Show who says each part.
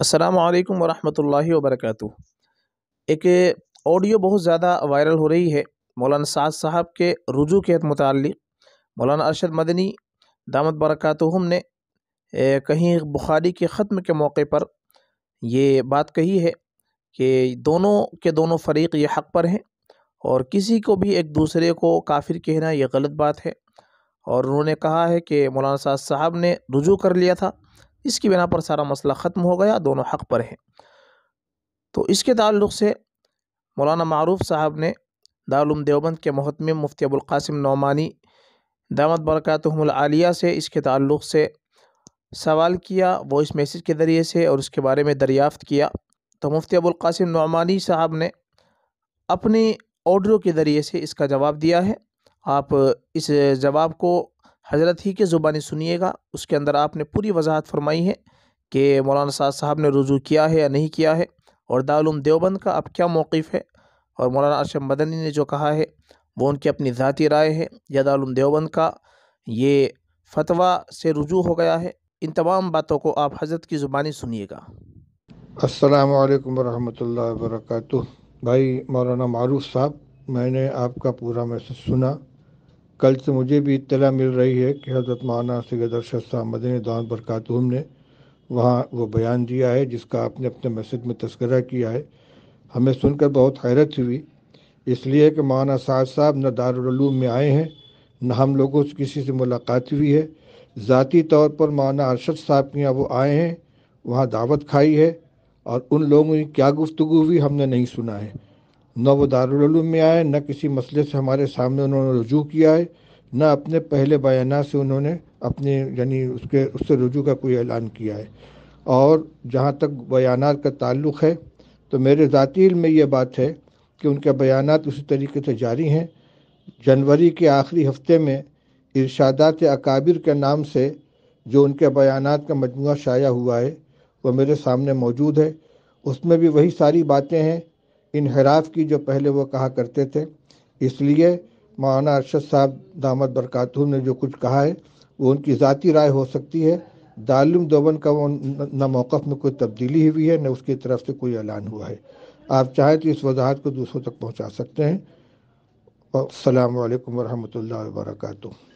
Speaker 1: السلام علیکم ورحمۃ اللہ وبرکاتہ ایک آڈیو بہت زیادہ وائرل ہو رہی ہے مولانا سعد صاحب کے رجوع کے متعلق مولانا ارشد مدنی دامت برکاتہ نے کہیں بخاری کے ختم کے موقع پر یہ بات کہی ہے کہ دونوں کے دونوں فریق یہ حق پر ہیں اور کسی کو بھی ایک دوسرے کو کافر کہنا یہ غلط بات ہے اور انہوں نے کہا ہے کہ مولانا سعد صاحب نے رجوع کر لیا تھا اس کی بنا پر سارا مسئلہ ختم ہو گیا دونوں حق پر ہیں تو اس کے تعلق سے مولانا معروف صاحب نے دارالعلوم دیوبند کے محتمے مفتی ابو القاسم نعمانی دامت برکاتہم العالیہ سے اس کے تعلق سے سوال کیا وائس میسیج کے ذریعے سے اور اس کے بارے میں دریافت کیا تو مفتی ابوالقاسم نعمانی صاحب نے اپنی آڈیو کے ذریعے سے اس کا جواب دیا ہے آپ اس جواب کو حضرت ہی کے زبانی سنیے گا اس کے اندر آپ نے پوری وضاحت فرمائی ہے کہ مولانا سعد صاحب نے رجوع کیا ہے یا نہیں کیا ہے اور دعلم دیوبند کا اب کیا موقف ہے اور مولانا عرشم مدنی نے جو کہا ہے وہ ان کی اپنی ذاتی رائے ہے یا دعلم دیوبند کا یہ فتویٰ سے رجوع ہو گیا ہے ان تمام باتوں کو آپ حضرت کی زبانی سنیے گا
Speaker 2: السلام علیکم ورحمۃ اللہ وبرکاتہ بھائی مولانا معروف صاحب میں نے آپ کا پورا میسج سنا کل سے مجھے بھی اطلاع مل رہی ہے کہ حضرت مولانا سید ارشد صاحب مدن دان برکاتہم نے وہاں وہ بیان دیا ہے جس کا آپ نے اپنے مسجد میں تذکرہ کیا ہے ہمیں سن کر بہت حیرت ہوئی اس لیے کہ مولانا سعد صاحب نہ دارالعلوم میں آئے ہیں نہ ہم لوگوں سے کسی سے ملاقات ہوئی ہے ذاتی طور پر مانا ارشد صاحب یہاں وہ آئے ہیں وہاں دعوت کھائی ہے اور ان لوگوں کی کیا گفتگو ہوئی ہم نے نہیں سنا ہے نہ وہ دارالعلوم میں آئے نہ کسی مسئلے سے ہمارے سامنے انہوں نے رجوع کیا ہے نہ اپنے پہلے بیانات سے انہوں نے اپنے یعنی اس کے اس سے رجوع کا کوئی اعلان کیا ہے اور جہاں تک بیانات کا تعلق ہے تو میرے ذاتی علم میں یہ بات ہے کہ ان کے بیانات اسی طریقے سے جاری ہیں جنوری کے آخری ہفتے میں ارشادات اکابر کے نام سے جو ان کے بیانات کا مجموعہ شائع ہوا ہے وہ میرے سامنے موجود ہے اس میں بھی وہی ساری باتیں ہیں انحراف کی جو پہلے وہ کہا کرتے تھے اس لیے مولانا ارشد صاحب دامت برکاتہ نے جو کچھ کہا ہے وہ ان کی ذاتی رائے ہو سکتی ہے دالم دوبن کا وہ نہ موقف میں کوئی تبدیلی ہوئی ہے نہ اس کی طرف سے کوئی اعلان ہوا ہے آپ چاہیں تو اس وضاحت کو دوسروں تک پہنچا سکتے ہیں السلام علیکم ورحمۃ اللہ وبرکاتہ